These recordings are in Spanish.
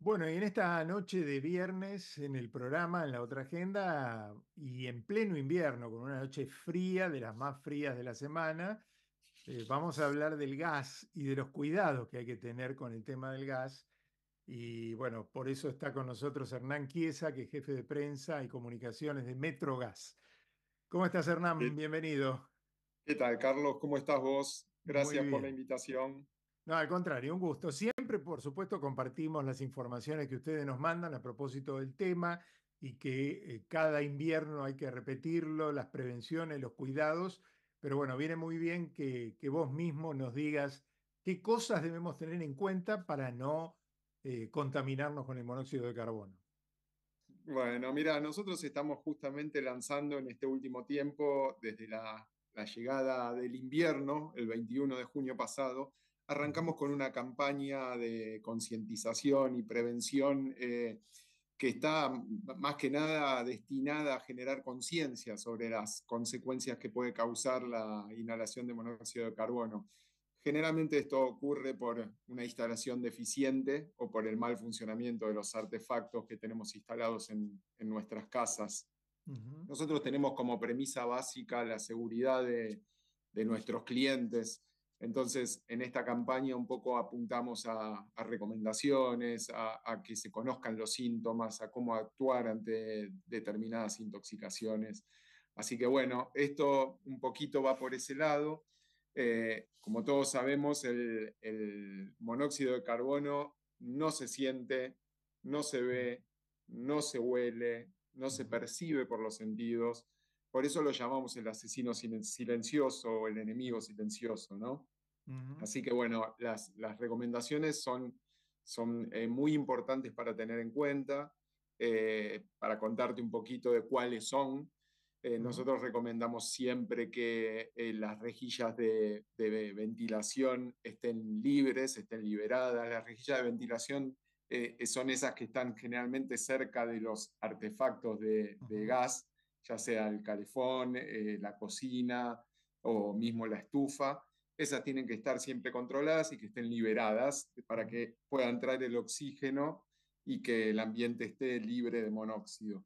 Bueno, y en esta noche de viernes, en el programa, en la otra agenda, y en pleno invierno, con una noche fría, de las más frías de la semana, eh, vamos a hablar del gas y de los cuidados que hay que tener con el tema del gas. Y bueno, por eso está con nosotros Hernán Quiesa, que es jefe de prensa y comunicaciones de Metrogas. ¿Cómo estás, Hernán? Bienvenido. ¿Qué tal, Carlos? ¿Cómo estás vos? Gracias por la invitación. No, al contrario, un gusto. Siempre, por supuesto, compartimos las informaciones que ustedes nos mandan a propósito del tema y que eh, cada invierno hay que repetirlo, las prevenciones, los cuidados, pero bueno, viene muy bien que, vos mismo nos digas qué cosas debemos tener en cuenta para no eh, contaminarnos con el monóxido de carbono. Bueno, mira, nosotros estamos justamente lanzando en este último tiempo, desde la, la llegada del invierno, el 21 de junio pasado, arrancamos con una campaña de concientización y prevención eh, que está más que nada destinada a generar conciencia sobre las consecuencias que puede causar la inhalación de monóxido de carbono. Generalmente esto ocurre por una instalación deficiente o por el mal funcionamiento de los artefactos que tenemos instalados en, nuestras casas. Nosotros tenemos como premisa básica la seguridad de nuestros clientes entonces, en esta campaña un poco apuntamos a, recomendaciones, a, que se conozcan los síntomas, a cómo actuar ante determinadas intoxicaciones. Así que bueno, esto un poquito va por ese lado. Eh, como todos sabemos, el monóxido de carbono no se siente, no se ve, no se huele, no se percibe por los sentidos por eso lo llamamos el asesino silencioso o el enemigo silencioso, ¿no? Así que bueno, las, recomendaciones son, son eh, muy importantes para tener en cuenta, eh, para contarte un poquito de cuáles son. Eh, nosotros recomendamos siempre que las rejillas de, ventilación estén libres, estén liberadas. Las rejillas de ventilación son esas que están generalmente cerca de los artefactos de gas ya sea el calefón, eh, la cocina o mismo la estufa. Esas tienen que estar siempre controladas y que estén liberadas para que pueda entrar el oxígeno y que el ambiente esté libre de monóxido.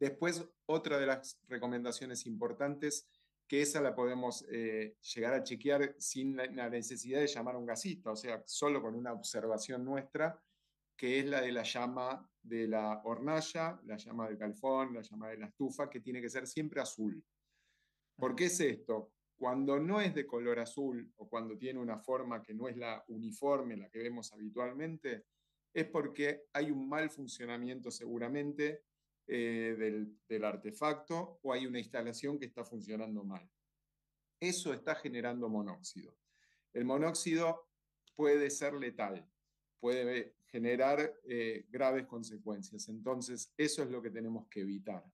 Después, otra de las recomendaciones importantes, que esa la podemos eh, llegar a chequear sin la, necesidad de llamar a un gasista, o sea, solo con una observación nuestra, que es la de la llama de la hornalla, la llama del calfón, la llama de la estufa, que tiene que ser siempre azul. ¿Por qué es esto? Cuando no es de color azul o cuando tiene una forma que no es la uniforme, la que vemos habitualmente, es porque hay un mal funcionamiento seguramente eh, del, del, artefacto o hay una instalación que está funcionando mal. Eso está generando monóxido. El monóxido puede ser letal, puede generar eh, graves consecuencias. Entonces, eso es lo que tenemos que evitar.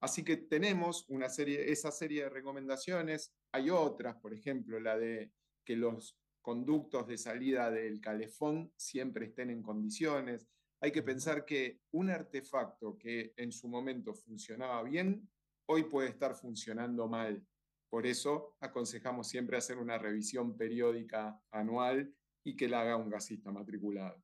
Así que tenemos una serie, esa serie de recomendaciones. Hay otras, por ejemplo, la de que los conductos de salida del calefón siempre estén en condiciones. Hay que pensar que un artefacto que en su momento funcionaba bien, hoy puede estar funcionando mal. Por eso aconsejamos siempre hacer una revisión periódica anual y que la haga un gasista matriculado.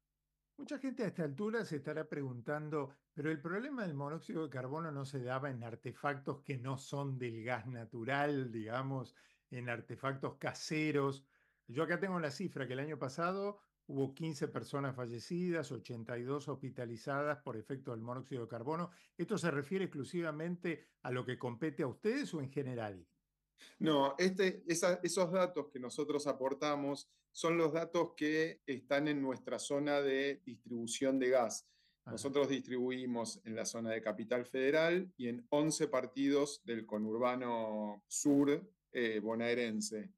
Mucha gente a esta altura se estará preguntando, pero el problema del monóxido de carbono no se daba en artefactos que no son del gas natural, digamos, en artefactos caseros. Yo acá tengo la cifra que el año pasado hubo 15 personas fallecidas, 82 hospitalizadas por efecto del monóxido de carbono. ¿Esto se refiere exclusivamente a lo que compete a ustedes o en general? No, este, esos datos que nosotros aportamos son los datos que están en nuestra zona de distribución de gas. Nosotros distribuimos en la zona de Capital Federal y en 11 partidos del conurbano sur eh, bonaerense.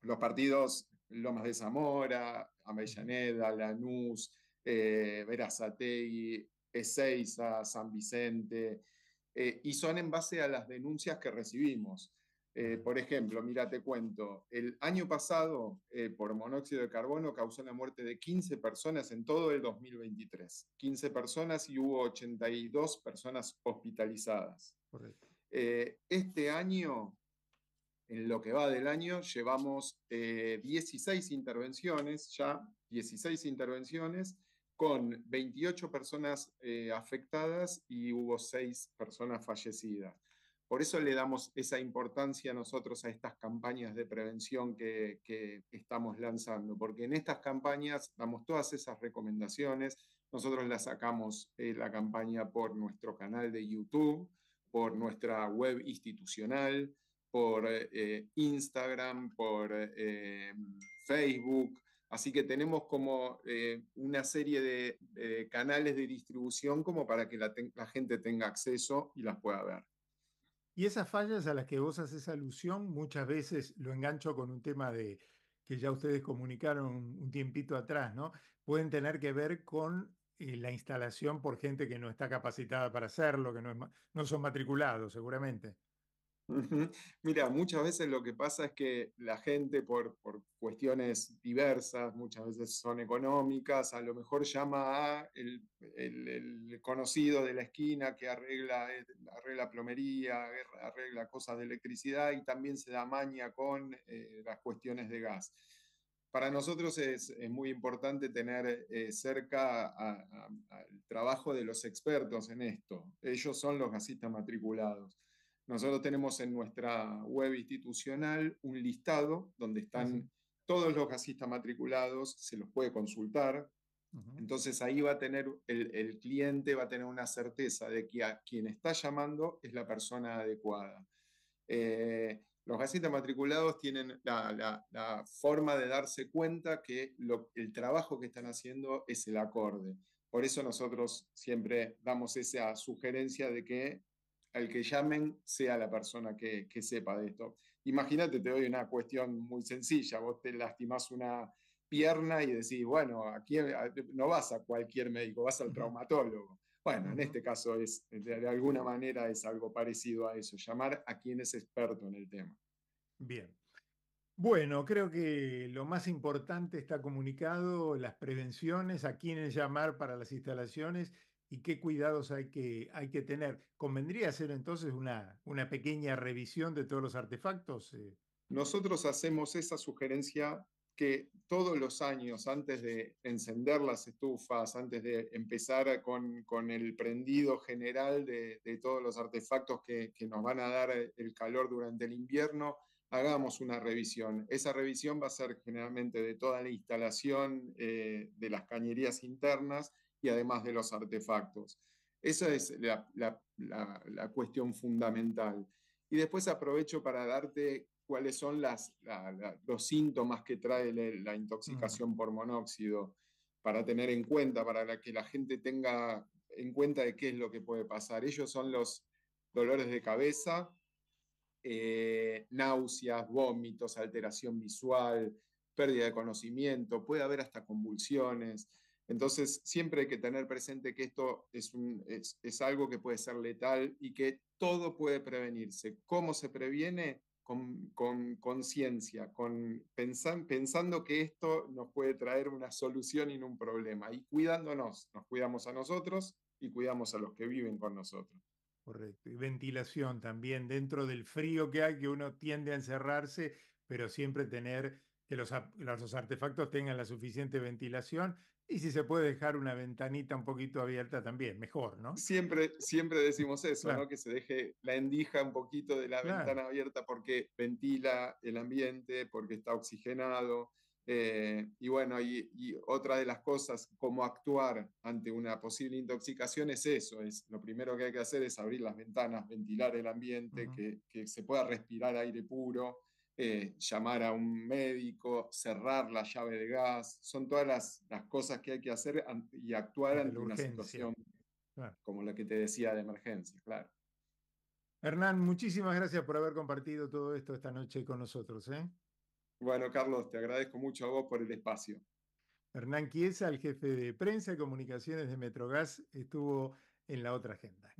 Los partidos Lomas de Zamora, Avellaneda, Lanús, eh, Verazategui, Ezeiza, San Vicente, eh, y son en base a las denuncias que recibimos. Eh, por ejemplo, mira, te cuento, el año pasado eh, por monóxido de carbono causó la muerte de 15 personas en todo el 2023. 15 personas y hubo 82 personas hospitalizadas. Correcto. Eh, este año, en lo que va del año, llevamos 16 intervenciones, ya 16 intervenciones, con 28 personas afectadas y hubo 6 personas fallecidas. Por eso le damos esa importancia nosotros a estas campañas de prevención que, estamos lanzando, porque en estas campañas damos todas esas recomendaciones. Nosotros las sacamos eh, la campaña por nuestro canal de YouTube, por nuestra web institucional, por eh, eh, Instagram, por Facebook. Así que tenemos como una serie de, canales de distribución como para que la gente tenga acceso y las pueda ver. Y esas fallas a las que vos haces alusión, muchas veces lo engancho con un tema de que ya ustedes comunicaron un tiempito atrás, ¿no? Pueden tener que ver con eh, la instalación por gente que no está capacitada para hacerlo, que no, no son matriculados, seguramente. Mira, muchas veces lo que pasa es que la gente por, cuestiones diversas, muchas veces son económicas, a lo mejor llama al el, conocido de la esquina que arregla, eh, arregla plomería, arregla cosas de electricidad y también se da maña con eh, las cuestiones de gas. Para nosotros es, muy importante tener eh, cerca al trabajo de los expertos en esto. Ellos son los gasistas matriculados nosotros tenemos en nuestra web institucional un listado donde están todos los gasistas matriculados, se los puede consultar. Entonces ahí va a tener, el, cliente va a tener una certeza de que a quien está llamando es la persona adecuada. Eh, los gasistas matriculados tienen la, forma de darse cuenta que el trabajo que están haciendo es el acorde. Por eso nosotros siempre damos esa sugerencia de que al que llamen sea la persona que, sepa de esto. Imagínate, te doy una cuestión muy sencilla, vos te lastimás una pierna y decís, bueno, aquí no vas a cualquier médico, vas al traumatólogo. Bueno, en este caso es, de alguna manera es algo parecido a eso, llamar a quien es experto en el tema. Bien. Bueno, creo que lo más importante está comunicado, las prevenciones, a quiénes llamar para las instalaciones y qué cuidados hay que, hay que tener. ¿Convendría hacer entonces una, una pequeña revisión de todos los artefactos? Eh, Nosotros hacemos esa sugerencia que todos los años, antes de encender las estufas, antes de empezar con, con el prendido general de, de todos los artefactos que, que, nos van a dar el calor durante el invierno, hagamos una revisión. Esa revisión va a ser generalmente de toda la instalación eh, de las cañerías internas y además de los artefactos. Esa es la, la, cuestión fundamental. Y después aprovecho para darte cuáles son las, los síntomas que trae la, intoxicación mm. por monóxido para tener en cuenta, para que la gente tenga en cuenta de qué es lo que puede pasar. Ellos son los dolores de cabeza, eh, náuseas, vómitos, alteración visual, pérdida de conocimiento, puede haber hasta convulsiones. Entonces, siempre hay que tener presente que esto es, algo que puede ser letal y que todo puede prevenirse. ¿Cómo se previene? Con conciencia, pensando que esto nos puede traer una solución y no un problema, y cuidándonos, nos cuidamos a nosotros y cuidamos a los que viven con nosotros. Correcto, y ventilación también, dentro del frío que hay, que uno tiende a encerrarse, pero siempre tener que los, artefactos tengan la suficiente ventilación y si se puede dejar una ventanita un poquito abierta también, mejor, ¿no? Siempre, siempre decimos eso, ¿no? Que se deje la endija un poquito de la ventana abierta porque ventila el ambiente, porque está oxigenado. Eh, y bueno, y, otra de las cosas, cómo actuar ante una posible intoxicación es eso, es lo primero que hay que hacer es abrir las ventanas, ventilar el ambiente, que, que se pueda respirar aire puro. Eh, llamar a un médico, cerrar la llave de gas, son todas las, cosas que hay que hacer y actuar ante una situación como la que te decía de emergencia, claro. Hernán, muchísimas gracias por haber compartido todo esto esta noche con nosotros. ¿eh? Bueno, Carlos, te agradezco mucho a vos por el espacio. Hernán Quiesa, el jefe de prensa y comunicaciones de Metrogas, estuvo en la otra agenda.